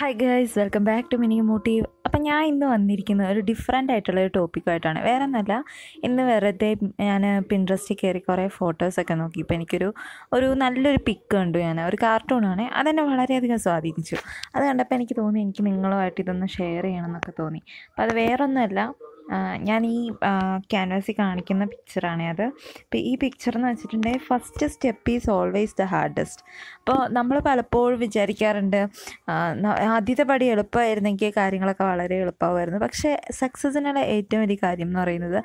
hi girls welcome back to mini motive അപ്പം ഞാൻ ഇന്ന് വന്നിരിക്കുന്നത് ഒരു ഡിഫറെൻ്റ് ആയിട്ടുള്ള ഒരു ടോപ്പിക്കുമായിട്ടാണ് വേറെ ഒന്നല്ല ഇന്ന് വെറുതെ ഞാൻ പിൻട്രസ്റ്റിൽ കയറി കുറേ ഫോട്ടോസൊക്കെ നോക്കി ഇപ്പോൾ എനിക്കൊരു ഒരു നല്ലൊരു പിക്ക് കണ്ടു ഞാൻ ഒരു കാർട്ടൂണാണ് അതെന്നെ വളരെയധികം സ്വാധീനിച്ചു അത് കണ്ടപ്പോൾ എനിക്ക് തോന്നി എനിക്ക് നിങ്ങളുമായിട്ട് ഇതൊന്ന് ഷെയർ ചെയ്യണം എന്നൊക്കെ തോന്നി അപ്പോൾ അത് വേറൊന്നുമല്ല ഞാൻ ഈ ക്യാൻവാസിൽ കാണിക്കുന്ന പിക്ചറാണ് അത് ഈ പിക്ചർ എന്ന് വെച്ചിട്ടുണ്ടെങ്കിൽ first step is always the hardest അപ്പോൾ നമ്മൾ പലപ്പോഴും വിചാരിക്കാറുണ്ട് ആദ്യത്തെ പടി എളുപ്പമായിരുന്നെങ്കിൽ കാര്യങ്ങളൊക്കെ വളരെ എളുപ്പമായിരുന്നു പക്ഷേ സക്സസ്സിനുള്ള ഏറ്റവും വലിയ കാര്യം എന്ന് പറയുന്നത്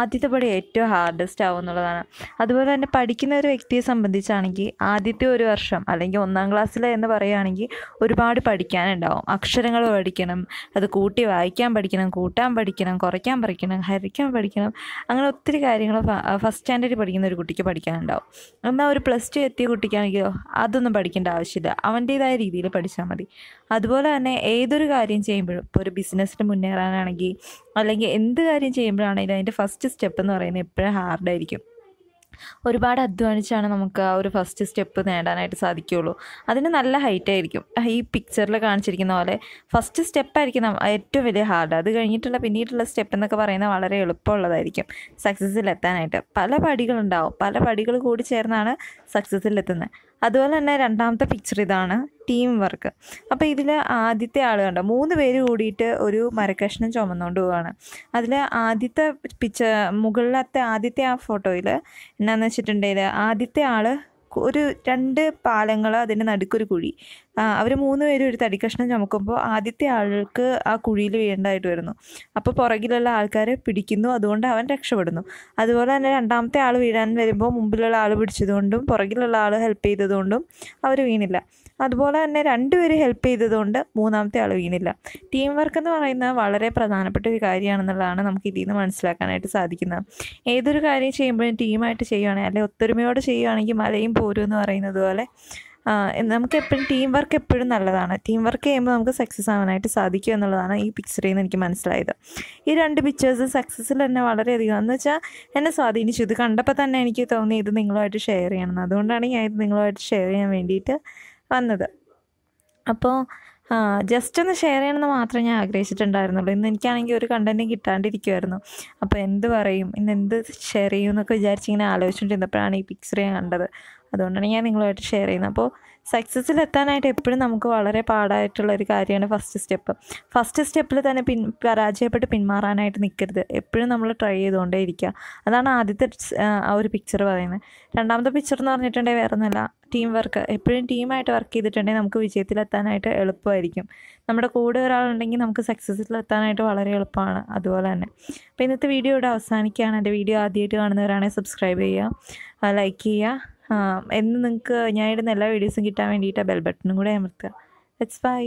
ആദ്യത്തെ പടി ഏറ്റവും ഹാർഡസ്റ്റ് ആവും എന്നുള്ളതാണ് അതുപോലെ തന്നെ പഠിക്കുന്ന ഒരു വ്യക്തിയെ സംബന്ധിച്ചാണെങ്കിൽ ആദ്യത്തെ ഒരു വർഷം അല്ലെങ്കിൽ ഒന്നാം ക്ലാസ്സിൽ എന്ന് പറയുകയാണെങ്കിൽ ഒരുപാട് പഠിക്കാനുണ്ടാവും അക്ഷരങ്ങൾ പഠിക്കണം അത് കൂട്ടി വായിക്കാൻ പഠിക്കണം കൂട്ടാൻ പഠിക്കണം കുറയ്ക്കാൻ പഠിക്കാൻ പഠിക്കണം ഹരിക്കാൻ പഠിക്കണം അങ്ങനെ ഒത്തിരി കാര്യങ്ങൾ ഫസ്റ്റ് സ്റ്റാൻഡേർഡിൽ പഠിക്കുന്ന ഒരു കുട്ടിക്ക് പഠിക്കാനുണ്ടാവും എന്നാൽ ഒരു പ്ലസ് ടു എത്തിയ കുട്ടിക്കാണെങ്കിൽ അതൊന്നും പഠിക്കേണ്ട ആവശ്യമില്ല അവൻ്റേതായ രീതിയിൽ പഠിച്ചാൽ മതി അതുപോലെ തന്നെ ഏതൊരു കാര്യം ചെയ്യുമ്പോഴും ഇപ്പോൾ ഒരു ബിസിനസ്സിന് മുന്നേറാനാണെങ്കിൽ അല്ലെങ്കിൽ എന്ത് കാര്യം ചെയ്യുമ്പോഴാണെങ്കിലും അതിൻ്റെ ഫസ്റ്റ് സ്റ്റെപ്പ് എന്ന് പറയുന്നത് എപ്പോഴും ഹാർഡായിരിക്കും ഒരുപാട് അധ്വാനിച്ചാണ് നമുക്ക് ആ ഒരു ഫസ്റ്റ് സ്റ്റെപ്പ് നേടാനായിട്ട് സാധിക്കുകയുള്ളൂ അതിന് നല്ല ഹൈറ്റ് ആയിരിക്കും ഈ പിക്ചറിൽ കാണിച്ചിരിക്കുന്ന പോലെ ഫസ്റ്റ് സ്റ്റെപ്പായിരിക്കും ഏറ്റവും വലിയ ഹാർഡ് അത് കഴിഞ്ഞിട്ടുള്ള പിന്നീടുള്ള സ്റ്റെപ്പ് എന്നൊക്കെ പറയുന്നത് വളരെ എളുപ്പമുള്ളതായിരിക്കും സക്സസ്സിൽ എത്താനായിട്ട് പല പടികളുണ്ടാവും പല പടികൾ കൂടി ചേർന്നാണ് സക്സസ്സിൽ എത്തുന്നത് അതുപോലെ തന്നെ രണ്ടാമത്തെ പിക്ചർ ഇതാണ് ടീം വർക്ക് അപ്പോൾ ഇതിൽ ആദ്യത്തെ ആൾ കണ്ട മൂന്ന് പേര് കൂടിയിട്ട് ഒരു മരക്കഷ്ണം ചുമന്നുകൊണ്ട് പോവുകയാണ് അതിൽ ആദ്യത്തെ പിക്ചർ മുകളിലത്തെ ആദ്യത്തെ ആ ഫോട്ടോയിൽ എന്നാന്ന് വെച്ചിട്ടുണ്ടെങ്കിൽ ആദ്യത്തെ ആൾ ഒരു രണ്ട് പാലങ്ങൾ അതിൻ്റെ നടുക്കൊരു കുഴി അവർ മൂന്ന് പേരും ഒരു തടിക്കഷ്ണം ചുമക്കുമ്പോൾ ആദ്യത്തെ ആൾക്ക് ആ കുഴിയിൽ വീഴേണ്ടതായിട്ട് വരുന്നു അപ്പോൾ പുറകിലുള്ള ആൾക്കാരെ പിടിക്കുന്നു അതുകൊണ്ട് അവൻ രക്ഷപ്പെടുന്നു അതുപോലെ തന്നെ രണ്ടാമത്തെ ആൾ വീഴാൻ വരുമ്പോൾ മുമ്പിലുള്ള ആൾ പിടിച്ചതുകൊണ്ടും പുറകിലുള്ള ആൾ ഹെൽപ്പ് ചെയ്തതുകൊണ്ടും അവർ വീണില്ല അതുപോലെ തന്നെ രണ്ടുപേരും ഹെൽപ്പ് ചെയ്തതുകൊണ്ട് മൂന്നാമത്തെ ആൾ വീണില്ല ടീം വർക്ക് എന്ന് പറയുന്നത് വളരെ പ്രധാനപ്പെട്ട ഒരു കാര്യമാണെന്നുള്ളതാണ് നമുക്ക് ഇതിൽ നിന്ന് മനസ്സിലാക്കാനായിട്ട് സാധിക്കുന്നത് ഏതൊരു കാര്യം ചെയ്യുമ്പോഴും ടീമായിട്ട് ചെയ്യുകയാണെങ്കിൽ അല്ലെങ്കിൽ ഒത്തൊരുമയോടെ ചെയ്യുകയാണെങ്കിൽ മലയും പോരും എന്ന് പറയുന്നത് പോലെ നമുക്ക് എപ്പോഴും ടീം വർക്ക് എപ്പോഴും നല്ലതാണ് ടീം വർക്ക് ചെയ്യുമ്പോൾ നമുക്ക് സക്സസ് ആവാനായിട്ട് സാധിക്കും എന്നുള്ളതാണ് ഈ പിക്ചറിൽ നിന്ന് എനിക്ക് മനസ്സിലായത് ഈ രണ്ട് പിക്ചേഴ്സ് സക്സസ്സിൽ തന്നെ വളരെയധികം എന്ന് വെച്ചാൽ എന്നെ സ്വാധീനിച്ചു ഇത് കണ്ടപ്പോൾ തന്നെ എനിക്ക് തോന്നി ഇത് നിങ്ങളുമായിട്ട് ഷെയർ ചെയ്യണം അതുകൊണ്ടാണ് ഞാൻ ഇത് നിങ്ങളുമായിട്ട് ഷെയർ ചെയ്യാൻ വേണ്ടിയിട്ട് വന്നത് അപ്പോൾ ആ ജസ്റ്റ് ഒന്ന് ഷെയർ ചെയ്യണമെന്ന് മാത്രമേ ഞാൻ ആഗ്രഹിച്ചിട്ടുണ്ടായിരുന്നുള്ളൂ ഇന്ന് എനിക്കാണെങ്കിൽ ഒരു കണ്ടൻറ്റും കിട്ടാണ്ടിരിക്കുമായിരുന്നു അപ്പോൾ എന്ത് പറയും ഇന്ന് എന്ത് ഷെയർ ചെയ്യും എന്നൊക്കെ വിചാരിച്ചിങ്ങനെ ആലോചിച്ചുകൊണ്ടിരുന്നപ്പോഴാണ് ഈ പിക്ചർ ഞാൻ കണ്ടത് അതുകൊണ്ടാണ് ഞാൻ നിങ്ങളുമായിട്ട് ഷെയർ ചെയ്യുന്നത് അപ്പോൾ സക്സസ്സിൽ എത്താനായിട്ട് എപ്പോഴും നമുക്ക് വളരെ പാടായിട്ടുള്ള ഒരു കാര്യമാണ് ഫസ്റ്റ് സ്റ്റെപ്പ് ഫസ്റ്റ് സ്റ്റെപ്പിൽ തന്നെ പിൻ പരാജയപ്പെട്ട് പിന്മാറാനായിട്ട് നിൽക്കരുത് എപ്പോഴും നമ്മൾ ട്രൈ ചെയ്തുകൊണ്ടേ ഇരിക്കുക അതാണ് ആദ്യത്തെ ആ ഒരു പിക്ചർ പറയുന്നത് രണ്ടാമത്തെ പിക്ചർ എന്ന് പറഞ്ഞിട്ടുണ്ടെങ്കിൽ വേറെ ഒന്നുമല്ല ടീം വർക്ക് എപ്പോഴും ടീമായിട്ട് വർക്ക് ചെയ്തിട്ടുണ്ടെങ്കിൽ നമുക്ക് വിജയത്തിലെത്താനായിട്ട് എളുപ്പമായിരിക്കും നമ്മുടെ കൂടെ ഒരാളുണ്ടെങ്കിൽ നമുക്ക് സക്സസ്സിലെത്താനായിട്ട് വളരെ എളുപ്പമാണ് അതുപോലെ തന്നെ അപ്പോൾ ഇന്നത്തെ വീഡിയോ ഇവിടെ അവസാനിക്കുകയാണ് എൻ്റെ വീഡിയോ ആദ്യമായിട്ട് കാണുന്നവരാണെങ്കിൽ സബ്സ്ക്രൈബ് ചെയ്യുക ലൈക്ക് ചെയ്യുക എന്ന് നിങ്ങൾക്ക് ഞാൻ ഇടുന്ന എല്ലാ വീഡിയോസും കിട്ടാൻ വേണ്ടിയിട്ട് ബെൽ ബട്ടണും കൂടെ അമർത്തുക ലെറ്റ്സ് ബൈ